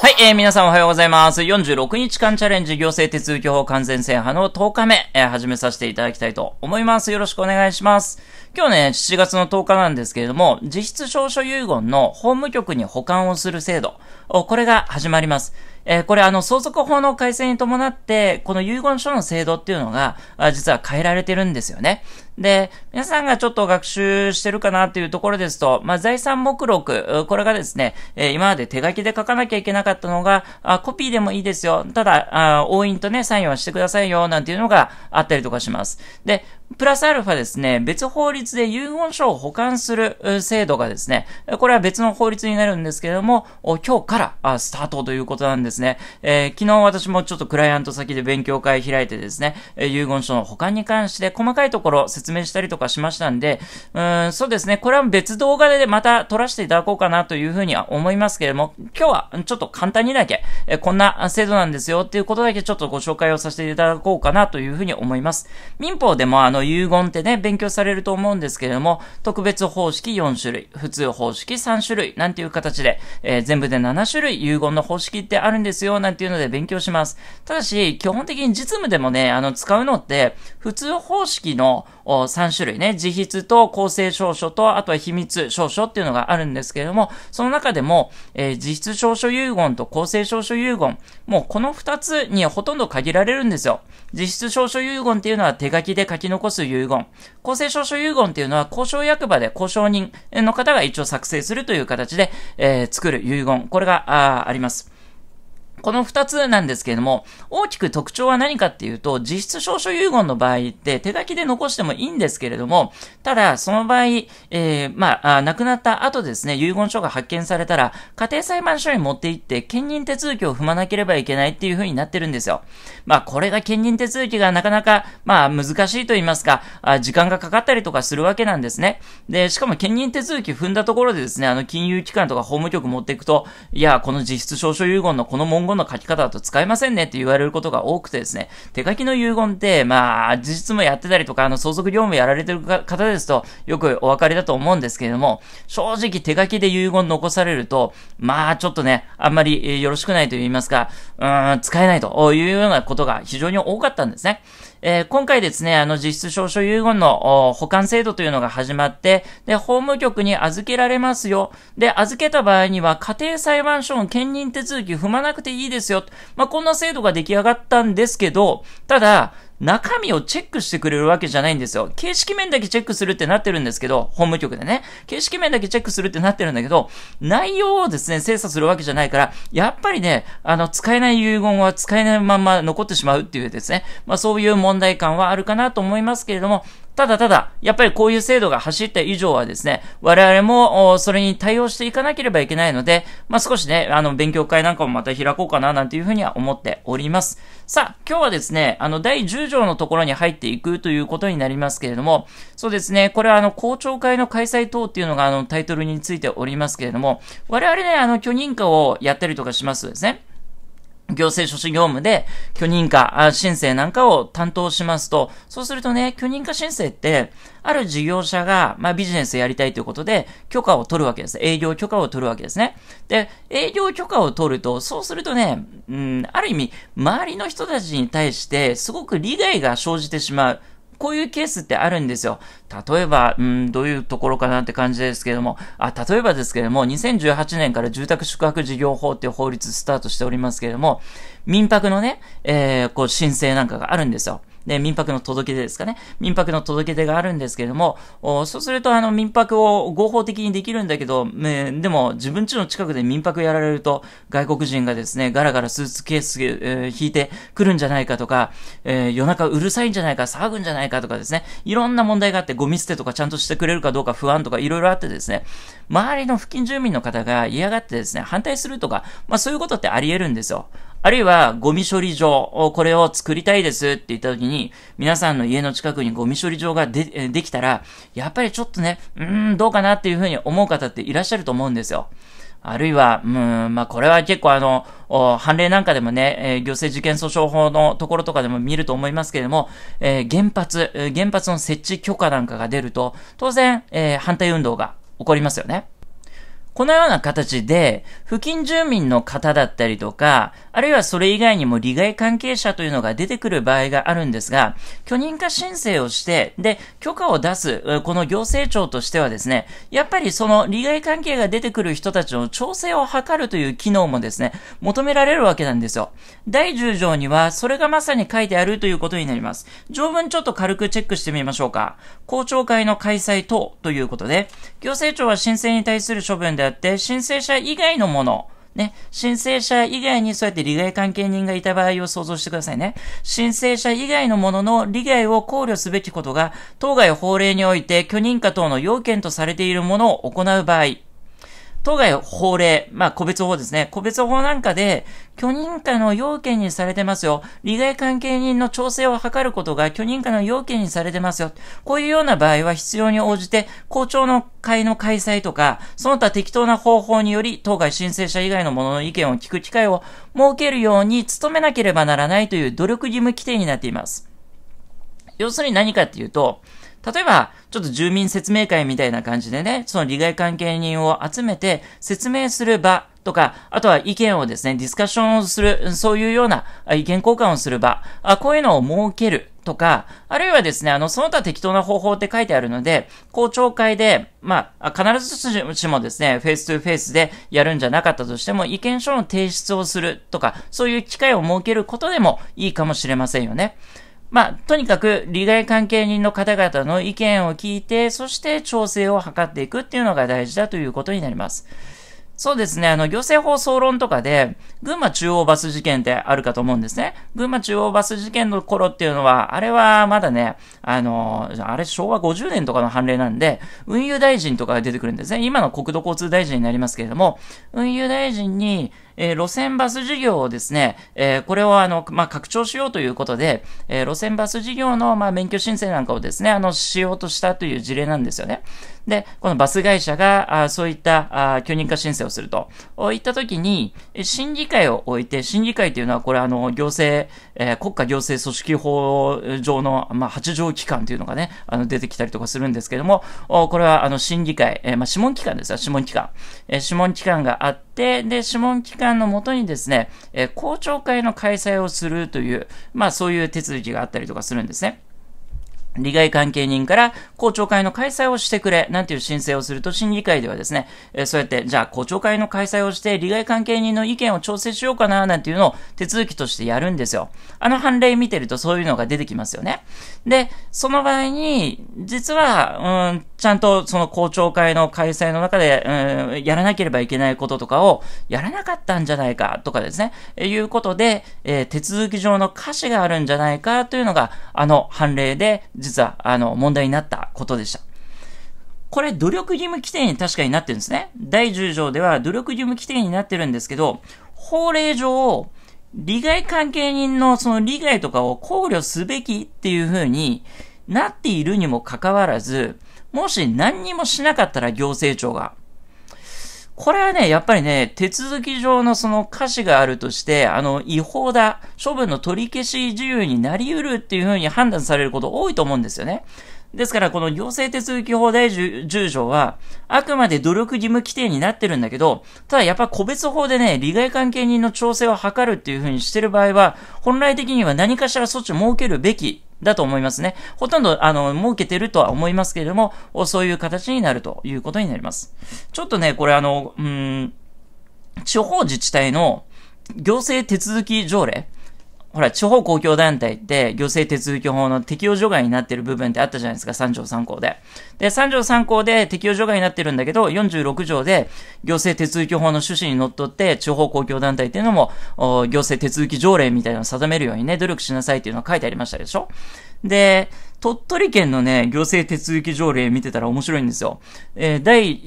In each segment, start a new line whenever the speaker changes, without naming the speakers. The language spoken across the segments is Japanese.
はい、えー、皆さんおはようございます。46日間チャレンジ行政手続き法完全制覇の10日目、えー、始めさせていただきたいと思います。よろしくお願いします。今日ね、7月の10日なんですけれども、実質証書遺言の法務局に保管をする制度、これが始まります。えー、これあの、相続法の改正に伴って、この遺言書の制度っていうのが、実は変えられてるんですよね。で、皆さんがちょっと学習してるかなっていうところですと、まあ、財産目録、これがですね、え今まで手書きで書かなきゃいけなかったのが、あコピーでもいいですよ。ただ、あ押印とね、サインはしてくださいよ、なんていうのがあったりとかします。で、プラスアルファですね、別法律で遺言書を保管する制度がですね、これは別の法律になるんですけれども、今日からスタートということなんですね。えー、昨日私もちょっとクライアント先で勉強会開いてですね、遺言書の保管に関して細かいところ説明説明したりとかしましたんで、うん、そうですね、これは別動画でまた撮らせていただこうかなというふうには思いますけれども、今日はちょっと簡単にだけ、えこんな制度なんですよっていうことだけちょっとご紹介をさせていただこうかなというふうに思います。民法でもあの、遺言ってね、勉強されると思うんですけれども、特別方式4種類、普通方式3種類なんていう形で、えー、全部で7種類遺言の方式ってあるんですよなんていうので勉強します。ただし、基本的に実務でもね、あの、使うのって、普通方式の3種類ね、自筆と公正証書と、あとは秘密証書っていうのがあるんですけれども、その中でも、えー、自筆証書遺言と公正証書遺言、もうこの2つにほとんど限られるんですよ。自筆証書遺言っていうのは手書きで書き残す遺言。公正証書遺言っていうのは交渉役場で交渉人の方が一応作成するという形で、えー、作る遺言。これがああります。この二つなんですけれども、大きく特徴は何かっていうと、実質証書遺言の場合って手書きで残してもいいんですけれども、ただ、その場合、えー、まあ、亡くなった後ですね、遺言書が発見されたら、家庭裁判所に持って行って、兼任手続きを踏まなければいけないっていう風になってるんですよ。まあ、これが兼任手続きがなかなか、まあ、難しいと言いますか、あ時間がかかったりとかするわけなんですね。で、しかも兼任手続き踏んだところでですね、あの、金融機関とか法務局持っていくと、いや、この実質証書遺言のこの文言語の書き方だと使えませんねって言われることが多くてですね、手書きの遺言って、まあ、事実もやってたりとか、あの、相続業務やられてる方ですと、よくお分かりだと思うんですけれども、正直手書きで遺言残されると、まあ、ちょっとね、あんまりよろしくないと言いますか、うん、使えないというようなことが非常に多かったんですね。えー、今回ですね、あの実質証書遺言の保管制度というのが始まって、で、法務局に預けられますよ。で、預けた場合には家庭裁判所の兼任手続き踏まなくていいですよ。まあ、こんな制度が出来上がったんですけど、ただ、中身をチェックしてくれるわけじゃないんですよ。形式面だけチェックするってなってるんですけど、法務局でね。形式面だけチェックするってなってるんだけど、内容をですね、精査するわけじゃないから、やっぱりね、あの、使えない遺言は使えないまま残ってしまうっていうですね、まあそういう問題感はあるかなと思いますけれども、ただただ、やっぱりこういう制度が走った以上はですね、我々もそれに対応していかなければいけないので、まあ、少しね、あの、勉強会なんかもまた開こうかななんていうふうには思っております。さあ、今日はですね、あの、第10条のところに入っていくということになりますけれども、そうですね、これはあの、公聴会の開催等っていうのがあの、タイトルについておりますけれども、我々ね、あの、許認可をやったりとかしますですね。行政書士業務で許認可申請なんかを担当しますと、そうするとね、許認可申請って、ある事業者が、まあ、ビジネスやりたいということで、許可を取るわけです。営業許可を取るわけですね。で、営業許可を取ると、そうするとね、うん、ある意味、周りの人たちに対して、すごく利害が生じてしまう。こういうケースってあるんですよ。例えば、うん、どういうところかなって感じですけれども、あ、例えばですけれども、2018年から住宅宿泊事業法っていう法律スタートしておりますけれども、民泊のね、えー、こう申請なんかがあるんですよ。で、民泊の届け出ですかね。民泊の届け出があるんですけれども、そうすると、あの、民泊を合法的にできるんだけど、ね、でも、自分家の近くで民泊やられると、外国人がですね、ガラガラスーツケース、えー、引いてくるんじゃないかとか、えー、夜中うるさいんじゃないか、騒ぐんじゃないかとかですね、いろんな問題があって、ゴミ捨てとかちゃんとしてくれるかどうか不安とかいろいろあってですね、周りの付近住民の方が嫌がってですね、反対するとか、まあそういうことってあり得るんですよ。あるいは、ゴミ処理場、これを作りたいですって言った時に、皆さんの家の近くにゴミ処理場がでできたら、やっぱりちょっとね、うーん、どうかなっていうふうに思う方っていらっしゃると思うんですよ。あるいは、うん、まあ、これは結構あの、判例なんかでもね、えー、行政事件訴訟法のところとかでも見ると思いますけれども、えー、原発、原発の設置許可なんかが出ると、当然、えー、反対運動が起こりますよね。このような形で、付近住民の方だったりとか、あるいはそれ以外にも利害関係者というのが出てくる場合があるんですが、許認可申請をして、で、許可を出す、この行政庁としてはですね、やっぱりその利害関係が出てくる人たちの調整を図るという機能もですね、求められるわけなんですよ。第10条には、それがまさに書いてあるということになります。条文ちょっと軽くチェックしてみましょうか。公聴会の開催等ということで、行政庁は申請に対する処分でやって申請者以外のもの、ね、申請者以外にそうやって利害関係人がいた場合を想像してくださいね。申請者以外のものの利害を考慮すべきことが、当該法令において許認可等の要件とされているものを行う場合、当該法令、まあ、個別法ですね。個別法なんかで、許認可の要件にされてますよ。利害関係人の調整を図ることが許認可の要件にされてますよ。こういうような場合は必要に応じて、校長の会の開催とか、その他適当な方法により、当該申請者以外の者の意見を聞く機会を設けるように努めなければならないという努力義務規定になっています。要するに何かっていうと、例えば、ちょっと住民説明会みたいな感じでね、その利害関係人を集めて説明する場とか、あとは意見をですね、ディスカッションをする、そういうような意見交換をする場、あこういうのを設けるとか、あるいはですね、あの、その他適当な方法って書いてあるので、公聴会で、まあ、必ずしもですね、フェイス2フェイスでやるんじゃなかったとしても、意見書の提出をするとか、そういう機会を設けることでもいいかもしれませんよね。まあ、とにかく利害関係人の方々の意見を聞いて、そして調整を図っていくっていうのが大事だということになります。そうですね、あの、行政法総論とかで、群馬中央バス事件ってあるかと思うんですね。群馬中央バス事件の頃っていうのは、あれはまだね、あの、あれ昭和50年とかの判例なんで、運輸大臣とかが出てくるんですね。今の国土交通大臣になりますけれども、運輸大臣に、え路線バス事業をですね、えこれをあの、まあ、拡張しようということで、え路線バス事業の、ま免許申請なんかをですね、あの、しようとしたという事例なんですよね。で、このバス会社が、あそういった、あ許認可申請をすると、いったときに、審議会を置いて、審議会というのは、これあの、行政、え国家行政組織法上の、まあ、条機関というのがね、あの、出てきたりとかするんですけども、これは、あの、審議会、えまあ、諮問機関ですよ、諮問機関。え諮問機関があって、、で、諮問機関のもとにですね、えー、公聴会の開催をするという、まあそういう手続きがあったりとかするんですね。利害関係人から公聴会の開催をしてくれなんていう申請をすると審議会ではですね、えー、そうやってじゃあ公聴会の開催をして利害関係人の意見を調整しようかななんていうのを手続きとしてやるんですよ。あの判例見てるとそういうのが出てきますよね。で、その場合に実は、うん、ちゃんとその公聴会の開催の中で、うん、やらなければいけないこととかをやらなかったんじゃないかとかですね、いうことで、えー、手続き上の瑕疵があるんじゃないかというのがあの判例で実実は、あの、問題になったことでした。これ、努力義務規定に確かになってるんですね。第10条では努力義務規定になってるんですけど、法令上、利害関係人のその利害とかを考慮すべきっていうふうになっているにもかかわらず、もし何にもしなかったら行政庁が、これはね、やっぱりね、手続き上のその歌詞があるとして、あの、違法だ、処分の取り消し自由になり得るっていうふうに判断されること多いと思うんですよね。ですから、この行政手続き法第10条は、あくまで努力義務規定になってるんだけど、ただやっぱ個別法でね、利害関係人の調整を図るっていうふうにしてる場合は、本来的には何かしら措置を設けるべきだと思いますね。ほとんど、あの、設けてるとは思いますけれども、そういう形になるということになります。ちょっとね、これあの、うん、地方自治体の行政手続き条例、ほら、地方公共団体って行政手続き法の適用除外になってる部分ってあったじゃないですか、3条3項で。で、3条3項で適用除外になってるんだけど、46条で行政手続き法の趣旨にのっとって、地方公共団体っていうのも、行政手続き条例みたいなのを定めるようにね、努力しなさいっていうのが書いてありましたでしょで、鳥取県のね、行政手続き条例見てたら面白いんですよ。えー、第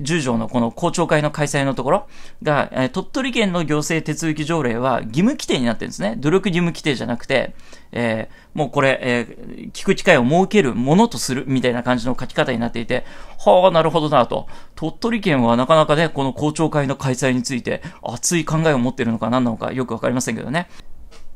10条のこの公聴会の開催のところが、えー、鳥取県の行政手続き条例は義務規定になってるんですね。努力義務規定じゃなくて、えー、もうこれ、えー、聞く機会を設けるものとするみたいな感じの書き方になっていて、はあ、なるほどなと。鳥取県はなかなかね、この公聴会の開催について熱い考えを持ってるのか何なのかよくわかりませんけどね。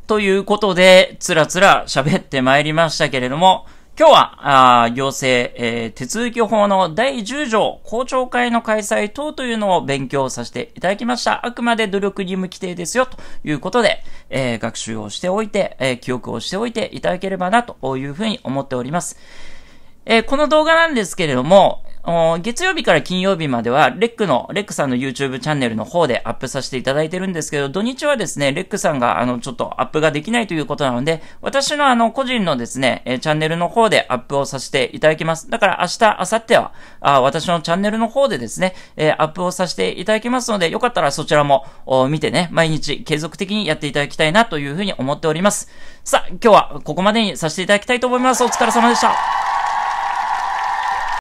ということで、つらつら喋ってまいりましたけれども、今日は、あ行政、えー、手続き法の第10条、公聴会の開催等というのを勉強させていただきました。あくまで努力義務規定ですよ、ということで、えー、学習をしておいて、えー、記憶をしておいていただければな、というふうに思っております。えー、この動画なんですけれども、月曜日から金曜日までは、レックの、レックさんの YouTube チャンネルの方でアップさせていただいてるんですけど、土日はですね、レックさんが、あの、ちょっとアップができないということなので、私のあの、個人のですね、えチャンネルの方でアップをさせていただきます。だから明日、明後日は、あ私のチャンネルの方でですね、えアップをさせていただきますので、よかったらそちらも、見てね、毎日継続的にやっていただきたいなというふうに思っております。さあ、今日はここまでにさせていただきたいと思います。お疲れ様でした。